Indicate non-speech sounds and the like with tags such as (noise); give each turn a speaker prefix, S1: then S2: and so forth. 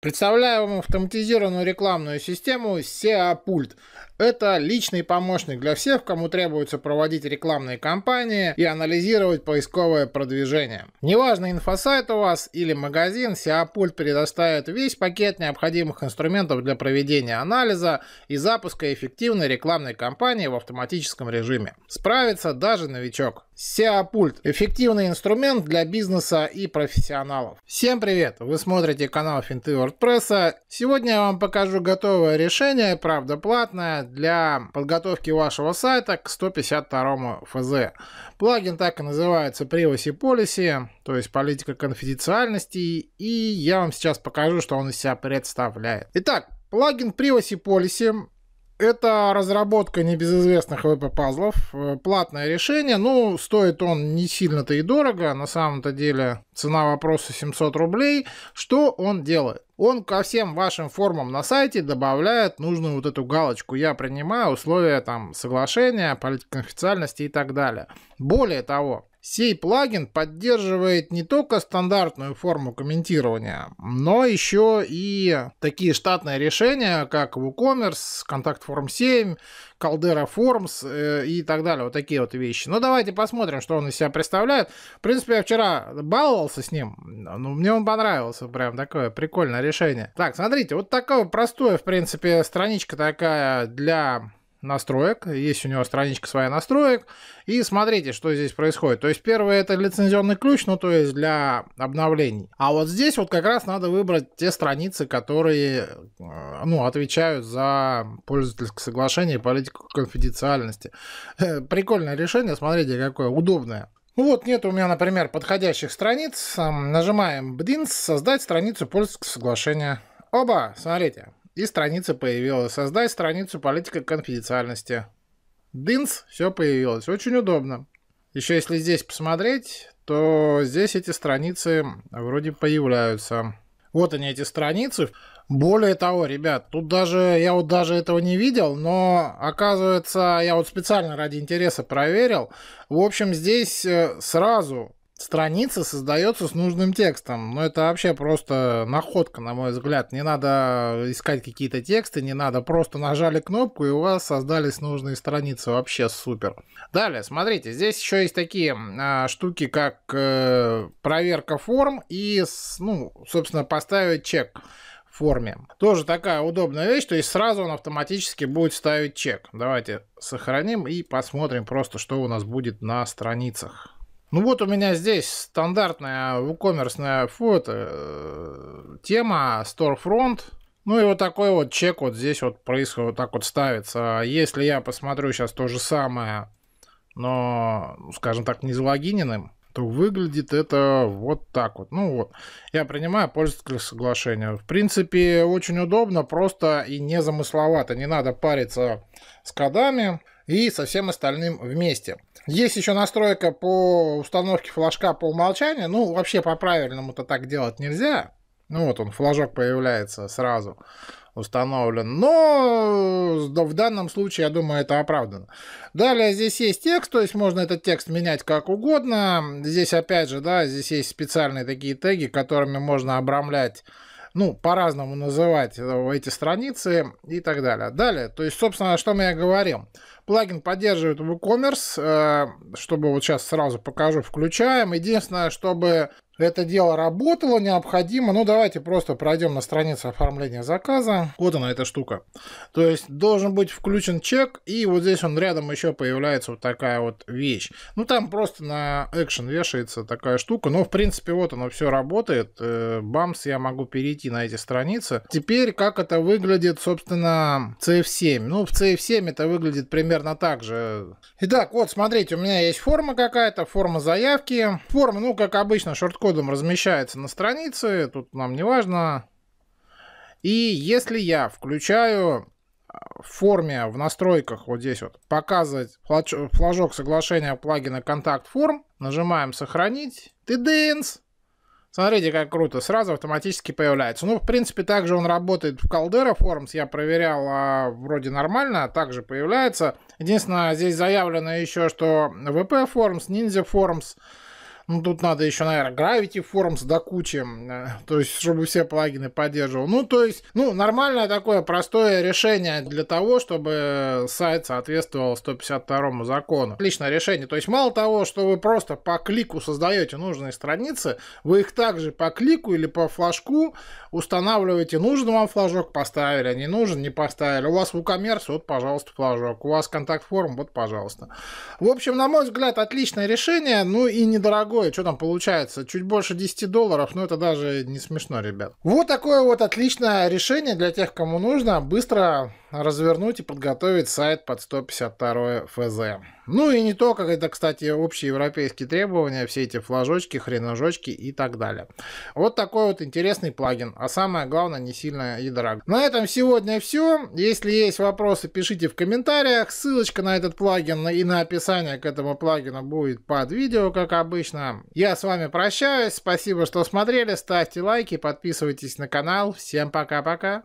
S1: Представляем автоматизированную рекламную систему SEA-пульт. Это личный помощник для всех, кому требуется проводить рекламные кампании и анализировать поисковое продвижение. Неважно, инфосайт у вас или магазин, SEO-пульт предоставит весь пакет необходимых инструментов для проведения анализа и запуска эффективной рекламной кампании в автоматическом режиме. Справится даже новичок. SEO-пульт – эффективный инструмент для бизнеса и профессионалов. Всем привет! Вы смотрите канал Финты WordPress. Сегодня я вам покажу готовое решение, правда платное, для подготовки вашего сайта к 152 ФЗ. Плагин так и называется Privacy Policy, то есть политика конфиденциальности, и я вам сейчас покажу, что он из себя представляет. Итак, Плагин Privacy Policy это разработка небезызвестных ВП-пазлов, э, платное решение, ну, стоит он не сильно-то и дорого, на самом-то деле цена вопроса 700 рублей. Что он делает? Он ко всем вашим формам на сайте добавляет нужную вот эту галочку «Я принимаю условия там соглашения, политиконфиденциальности и так далее». Более того, Сей плагин поддерживает не только стандартную форму комментирования, но еще и такие штатные решения, как WooCommerce, Contact Form 7, Caldera Forms э, и так далее. Вот такие вот вещи. Но ну, давайте посмотрим, что он из себя представляет. В принципе, я вчера баловался с ним. но ну, мне он понравился. Прям такое прикольное решение. Так, смотрите, вот такое простое, в принципе, страничка такая для настроек. Есть у него страничка своя настроек. И смотрите, что здесь происходит. То есть первое это лицензионный ключ, ну то есть для обновлений. А вот здесь вот как раз надо выбрать те страницы, которые э, ну, отвечают за пользовательское соглашение и политику конфиденциальности. (laughs) Прикольное решение, смотрите, какое удобное. Ну вот, нет у меня, например, подходящих страниц. Эм, нажимаем «Бдинс», «Создать страницу пользовательского соглашения». Оба, смотрите, и страница появилась. Создать страницу политика конфиденциальности. Динс все появилось. Очень удобно. Еще если здесь посмотреть, то здесь эти страницы вроде появляются. Вот они, эти страницы. Более того, ребят, тут даже, я вот даже этого не видел, но оказывается, я вот специально ради интереса проверил. В общем, здесь э, сразу страница создается с нужным текстом. Но это вообще просто находка, на мой взгляд. Не надо искать какие-то тексты, не надо. Просто нажали кнопку, и у вас создались нужные страницы. Вообще супер. Далее, смотрите, здесь еще есть такие а, штуки, как э, проверка форм и, ну, собственно, поставить чек в форме. Тоже такая удобная вещь, то есть сразу он автоматически будет ставить чек. Давайте сохраним и посмотрим просто, что у нас будет на страницах. Ну вот у меня здесь стандартная вукоммерсная фу, это, тема Storefront. Ну и вот такой вот чек вот здесь вот происходит, вот так вот ставится. Если я посмотрю сейчас то же самое, но, ну, скажем так, не залогиненным, то выглядит это вот так вот. Ну вот, я принимаю пользовательское соглашение. В принципе, очень удобно, просто и незамысловато. Не надо париться с кодами и со всем остальным вместе. Есть еще настройка по установке флажка по умолчанию. Ну, вообще по-правильному-то так делать нельзя. Ну вот он, флажок появляется сразу установлен. Но э, в данном случае, я думаю, это оправдано. Далее здесь есть текст, то есть можно этот текст менять как угодно. Здесь опять же, да, здесь есть специальные такие теги, которыми можно обрамлять ну, по-разному называть э, эти страницы и так далее. Далее, то есть, собственно, что мы я говорил. Плагин поддерживает WooCommerce, э, чтобы вот сейчас сразу покажу, включаем. Единственное, чтобы это дело работало, необходимо. Ну, давайте просто пройдем на страницу оформления заказа. Вот она эта штука. То есть должен быть включен чек, и вот здесь он рядом еще появляется вот такая вот вещь. Ну, там просто на экшен вешается такая штука. Но, ну, в принципе, вот оно все работает. Э, бамс, я могу перейти на эти страницы. Теперь, как это выглядит, собственно, CF7. Ну, в CF7 это выглядит примерно так же. Итак, вот, смотрите, у меня есть форма какая-то, форма заявки. Форма, ну, как обычно, шорт промокодом размещается на странице, тут нам не важно. И если я включаю а, в форме в настройках вот здесь вот показывать флажок соглашения плагина контакт форм, нажимаем сохранить, ты дэнс. Смотрите, как круто, сразу автоматически появляется. Ну, в принципе, также он работает в Caldera Forms, я проверял, а, вроде нормально, а также появляется. Единственное, здесь заявлено еще, что VP Forms, Ninja Forms, ну, тут надо еще, наверное, Gravity Forms до кучи, э, то есть, чтобы все плагины поддерживал. Ну, то есть, ну, нормальное такое простое решение для того, чтобы сайт соответствовал 152 закону. Отличное решение. То есть, мало того, что вы просто по клику создаете нужные страницы, вы их также по клику или по флажку устанавливаете. Нужен вам флажок, поставили, не нужен, не поставили. У вас WooCommerce, вот, пожалуйста, флажок. У вас контакт-форм, вот, пожалуйста. В общем, на мой взгляд, отличное решение, ну и недорогое такое, что там получается, чуть больше 10 долларов, Ну это даже не смешно, ребят. Вот такое вот отличное решение для тех, кому нужно. Быстро развернуть и подготовить сайт под 152 ФЗ. Ну и не то, как это, кстати, общие европейские требования, все эти флажочки, хренажочки и так далее. Вот такой вот интересный плагин, а самое главное, не сильно и дорого. На этом сегодня все. Если есть вопросы, пишите в комментариях. Ссылочка на этот плагин и на описание к этому плагину будет под видео, как обычно. Я с вами прощаюсь, спасибо, что смотрели, ставьте лайки, подписывайтесь на канал. Всем пока-пока!